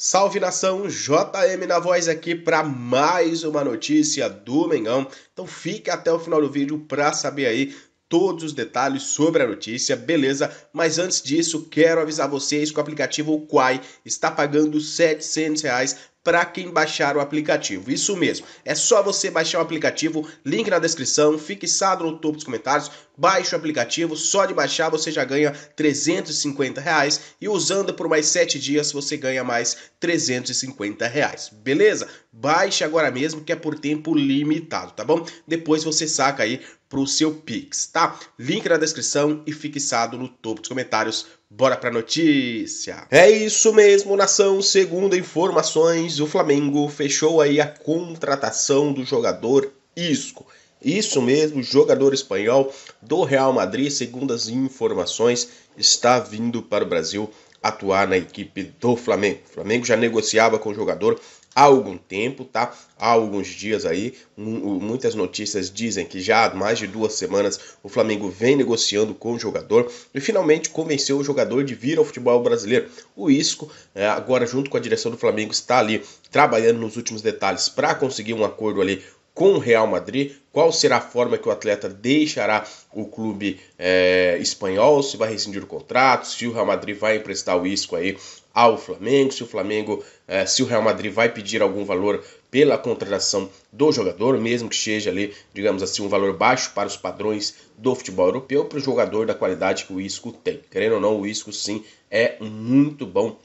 Salve nação, JM na voz aqui para mais uma notícia do Mengão. Então fique até o final do vídeo para saber aí todos os detalhes sobre a notícia, beleza? Mas antes disso, quero avisar vocês que o aplicativo Quai está pagando R$ 700 reais para quem baixar o aplicativo. Isso mesmo, é só você baixar o aplicativo, link na descrição, fixado no topo dos comentários. Baixe o aplicativo, só de baixar você já ganha 350 reais e usando por mais 7 dias você ganha mais 350 reais, beleza? Baixe agora mesmo que é por tempo limitado, tá bom? Depois você saca aí pro seu Pix, tá? Link na descrição e fixado no topo dos comentários. Bora pra notícia! É isso mesmo, nação. Segundo informações, o Flamengo fechou aí a contratação do jogador Isco. Isso mesmo, jogador espanhol do Real Madrid, segundo as informações, está vindo para o Brasil atuar na equipe do Flamengo. O Flamengo já negociava com o jogador há algum tempo, tá? Há alguns dias aí, muitas notícias dizem que já há mais de duas semanas o Flamengo vem negociando com o jogador e finalmente convenceu o jogador de vir ao futebol brasileiro. O Isco, é, agora junto com a direção do Flamengo, está ali trabalhando nos últimos detalhes para conseguir um acordo ali com o Real Madrid, qual será a forma que o atleta deixará o clube é, espanhol, se vai rescindir o contrato, se o Real Madrid vai emprestar o isco aí ao Flamengo, se o Flamengo, é, se o Real Madrid vai pedir algum valor pela contratação do jogador, mesmo que seja ali, digamos assim, um valor baixo para os padrões do futebol europeu, para o jogador da qualidade que o Isco tem. Querendo ou não, o Isco sim é um muito bom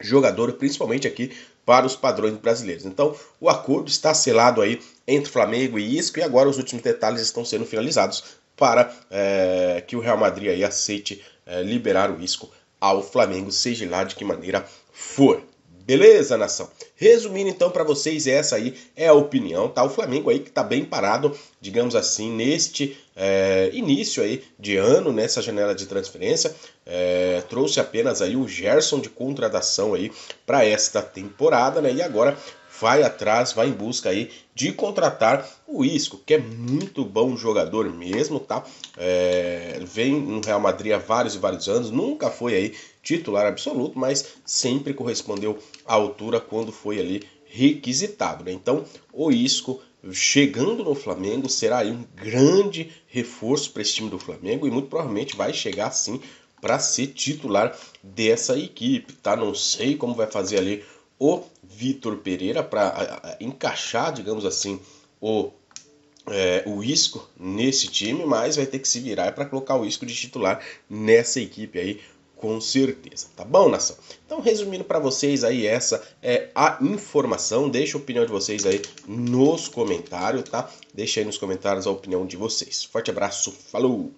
jogador, principalmente aqui para os padrões brasileiros. Então, o acordo está selado aí entre Flamengo e Isco e agora os últimos detalhes estão sendo finalizados para é, que o Real Madrid aí aceite é, liberar o Isco ao Flamengo, seja lá de que maneira for. Beleza, nação? Resumindo então para vocês, essa aí é a opinião, tá? O Flamengo aí que tá bem parado, digamos assim, neste é, início aí de ano, nessa janela de transferência, é, trouxe apenas aí o Gerson de contratação aí para esta temporada, né? E agora vai atrás, vai em busca aí de contratar o Isco, que é muito bom jogador mesmo, tá? É, vem no Real Madrid há vários e vários anos, nunca foi aí titular absoluto, mas sempre correspondeu à altura quando foi ali requisitado, né? Então, o Isco chegando no Flamengo será aí um grande reforço para esse time do Flamengo e muito provavelmente vai chegar sim para ser titular dessa equipe, tá? Não sei como vai fazer ali o Vitor Pereira para encaixar, digamos assim, o, é, o Isco nesse time, mas vai ter que se virar para colocar o Isco de titular nessa equipe aí, com certeza, tá bom, nação? Então, resumindo para vocês aí, essa é a informação. Deixa a opinião de vocês aí nos comentários, tá? Deixa aí nos comentários a opinião de vocês. Forte abraço, falou!